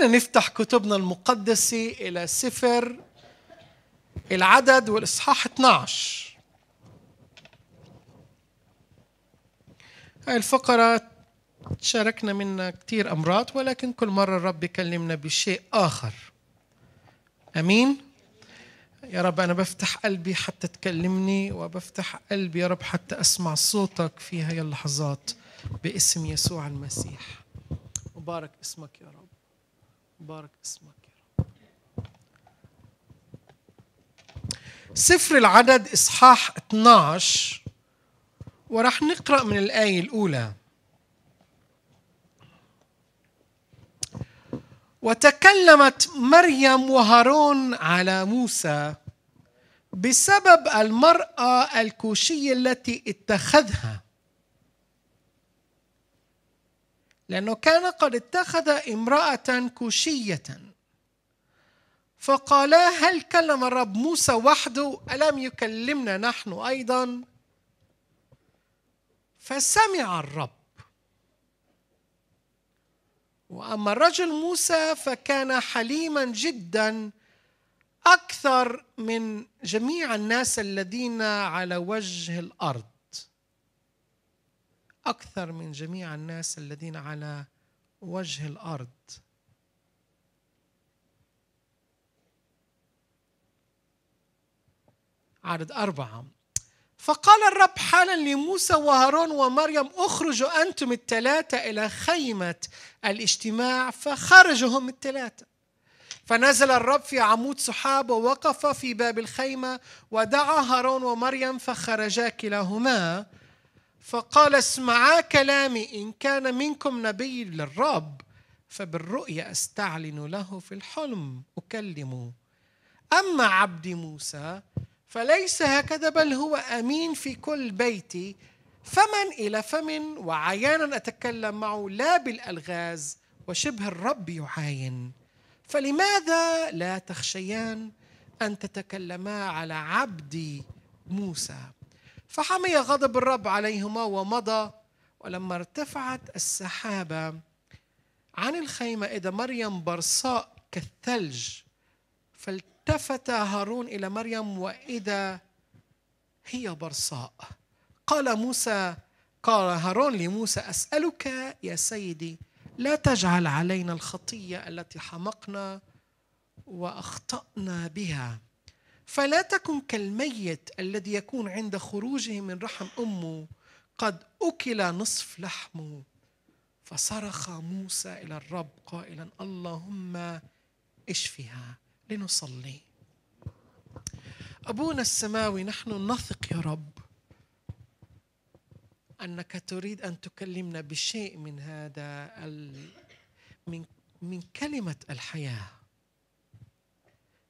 خلينا نفتح كتبنا المقدسة إلى سفر العدد والإصحاح 12 هاي الفقرة شاركنا منها كثير أمراض ولكن كل مرة الرب يكلمنا بشيء آخر أمين يا رب أنا بفتح قلبي حتى تكلمني وبفتح قلبي يا رب حتى أسمع صوتك في هاي اللحظات باسم يسوع المسيح مبارك اسمك يا رب بارك اسمك يا رب سفر العدد إصحاح 12 ورح نقرأ من الآية الأولى وتكلمت مريم وهارون على موسى بسبب المرأة الكوشية التي اتخذها لأنه كان قد اتخذ امرأة كوشية فقالا هل كلم الرب موسى وحده ألم يكلمنا نحن أيضا فسمع الرب وأما الرجل موسى فكان حليما جدا أكثر من جميع الناس الذين على وجه الأرض أكثر من جميع الناس الذين على وجه الأرض عدد أربعة فقال الرب حالا لموسى وهارون ومريم اخرجوا أنتم الثلاثة إلى خيمة الاجتماع فخرجوا هم الثلاثة فنزل الرب في عمود سحاب ووقف في باب الخيمة ودعا هارون ومريم فخرجا كلاهما فقال اسمعا كلامي إن كان منكم نبي للرب فبالرؤيا أستعلن له في الحلم أكلمه أما عبد موسى فليس هكذا بل هو أمين في كل بيتي فمن إلى فم وعيانا أتكلم معه لا بالألغاز وشبه الرب يعاين فلماذا لا تخشيان أن تتكلما على عبدي موسى فحمي غضب الرب عليهما ومضى ولما ارتفعت السحابة عن الخيمة إذا مريم برصاء كالثلج فالتفت هارون إلى مريم وإذا هي برصاء قال موسى قال هارون لموسى أسألك يا سيدي لا تجعل علينا الخطية التي حمقنا وأخطأنا بها فلا تكن كالميت الذي يكون عند خروجه من رحم امه قد اكل نصف لحمه فصرخ موسى الى الرب قائلا اللهم اشفها لنصلي ابونا السماوي نحن نثق يا رب انك تريد ان تكلمنا بشيء من هذا ال... من من كلمه الحياه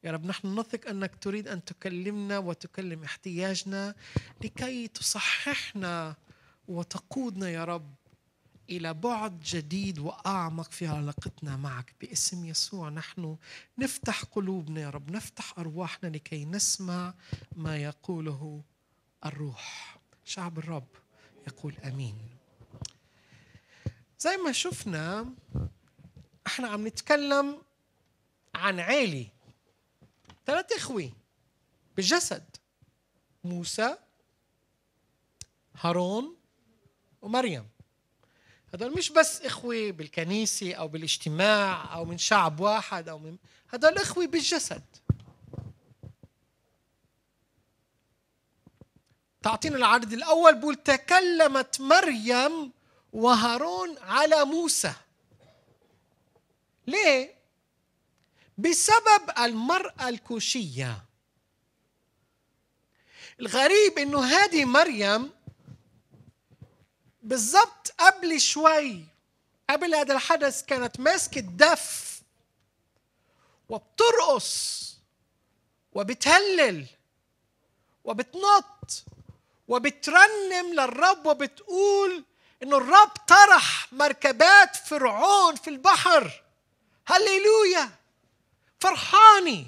يا رب نحن نثق أنك تريد أن تكلمنا وتكلم احتياجنا لكي تصححنا وتقودنا يا رب إلى بعد جديد وأعمق في علاقتنا معك باسم يسوع نحن نفتح قلوبنا يا رب نفتح أرواحنا لكي نسمع ما يقوله الروح شعب الرب يقول أمين زي ما شفنا احنا عم نتكلم عن عالي ثلاث إخوة بالجسد موسى هارون ومريم هدول مش بس إخوة بالكنيسة أو بالاجتماع أو من شعب واحد أو من هدول إخوة بالجسد تعطينا العدد الأول بقول تكلمت مريم وهارون على موسى ليه؟ بسبب المرأة الكوشية الغريب انه هذه مريم بالضبط قبل شوي قبل هذا الحدث كانت ماسكة دف وبترقص وبتهلل وبتنط وبترنم للرب وبتقول انه الرب طرح مركبات فرعون في البحر هللويا فرحاني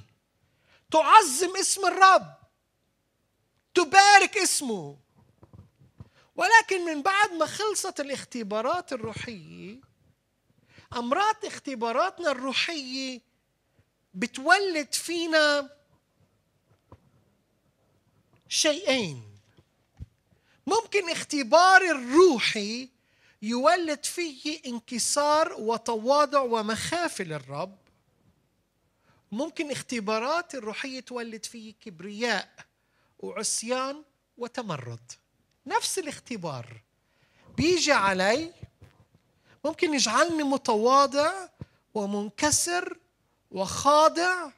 تعظم اسم الرب تبارك اسمه ولكن من بعد ما خلصت الاختبارات الروحية أمرات اختباراتنا الروحية بتولد فينا شيئين ممكن اختبار الروحي يولد فيه انكسار وتواضع ومخافة للرب ممكن اختبارات الروحية تولد فيه كبرياء وعصيان وتمرد نفس الاختبار بيجي علي ممكن يجعلني متواضع ومنكسر وخاضع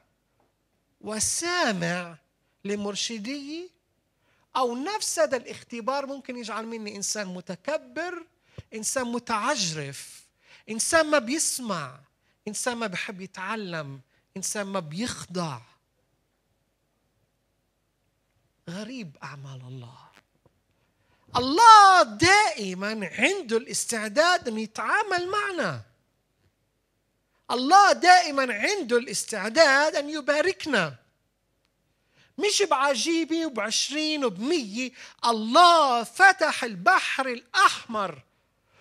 وسامع لمرشدي أو نفس هذا الاختبار ممكن يجعل مني إنسان متكبر إنسان متعجرف إنسان ما بيسمع إنسان ما بحب يتعلم إنسان ما بيخضع غريب أعمال الله الله دائما عنده الاستعداد أن يتعامل معنا الله دائما عنده الاستعداد أن يباركنا مش بعجيبة وبعشرين وبمية الله فتح البحر الأحمر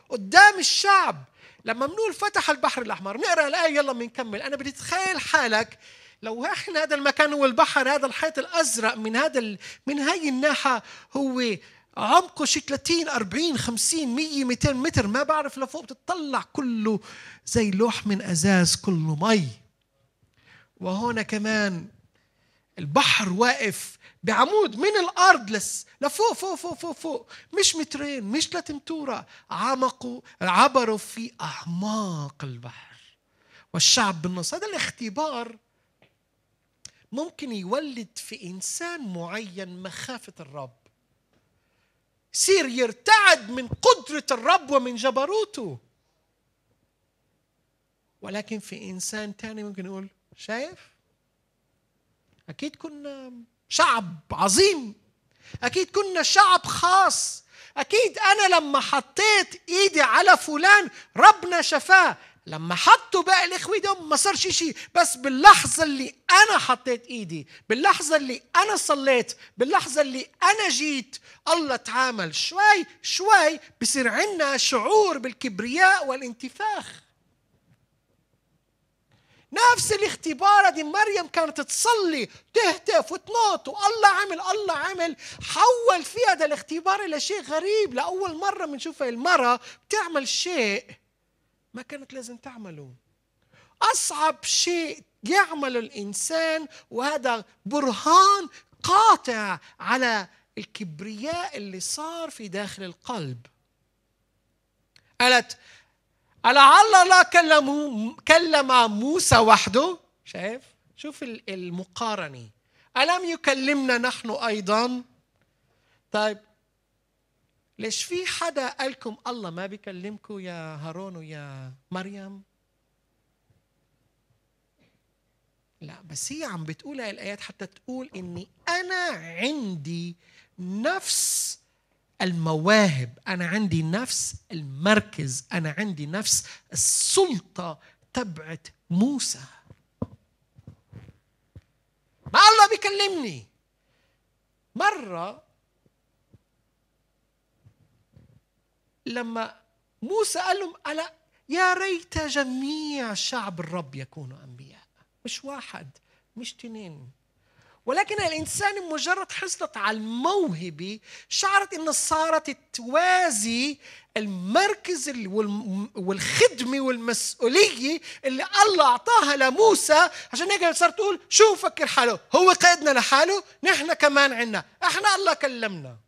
قدام الشعب لما بنقول فتح البحر الاحمر نقرا الايه يلا بنكمل انا بدي اتخيل حالك لو احنا هذا المكان هو البحر هذا الحيط الازرق من هذا ال... من هاي الناحيه هو عمقه شي 30 40 50 100 200 متر ما بعرف لفوق بتطلع كله زي لوح من ازاز كله مي وهنا كمان البحر واقف بعمود من الارض لس لفوق فوق فوق فوق فوق مش مترين مش تمتورة عمقوا عبروا في اعماق البحر والشعب بالنص هذا الاختبار ممكن يولد في انسان معين مخافه الرب يصير يرتعد من قدره الرب ومن جبروته ولكن في انسان تاني ممكن يقول شايف أكيد كنا شعب عظيم أكيد كنا شعب خاص أكيد أنا لما حطيت إيدي على فلان ربنا شفاه لما حطوا بقى الإخوة دول ما صارش شيء بس باللحظة اللي أنا حطيت إيدي باللحظة اللي أنا صليت باللحظة اللي أنا جيت الله تعامل شوي شوي بصير عندنا شعور بالكبرياء والانتفاخ نفس الاختبار دي مريم كانت تصلي تهتف وتنط والله عمل الله عمل حول في هذا الاختبار الى شيء غريب لاول مره بنشوف المراه بتعمل شيء ما كانت لازم تعمله اصعب شيء يعمل الانسان وهذا برهان قاطع على الكبرياء اللي صار في داخل القلب قالت لعل الله كلم كلم موسى وحده شايف شوف المقارنه الم يكلمنا نحن ايضا طيب ليش في حدا قالكم الله ما بيكلمكم يا هارون ويا مريم لا بس هي عم بتقول هاي الايات حتى تقول اني انا عندي نفس المواهب انا عندي نفس المركز انا عندي نفس السلطه تبعت موسى ما الله بيكلمني مره لما موسى قال لهم ألا يا ريت جميع شعب الرب يكونوا أنبياء مش واحد مش تنين ولكن الإنسان مجرد حصلت على الموهبة شعرت إن صارت توازي المركز والخدمة والمسؤولية اللي الله أعطاها لموسى عشان هيك صارت تقول شو فكر حاله هو قائدنا لحاله نحن كمان عنا احنا الله كلمنا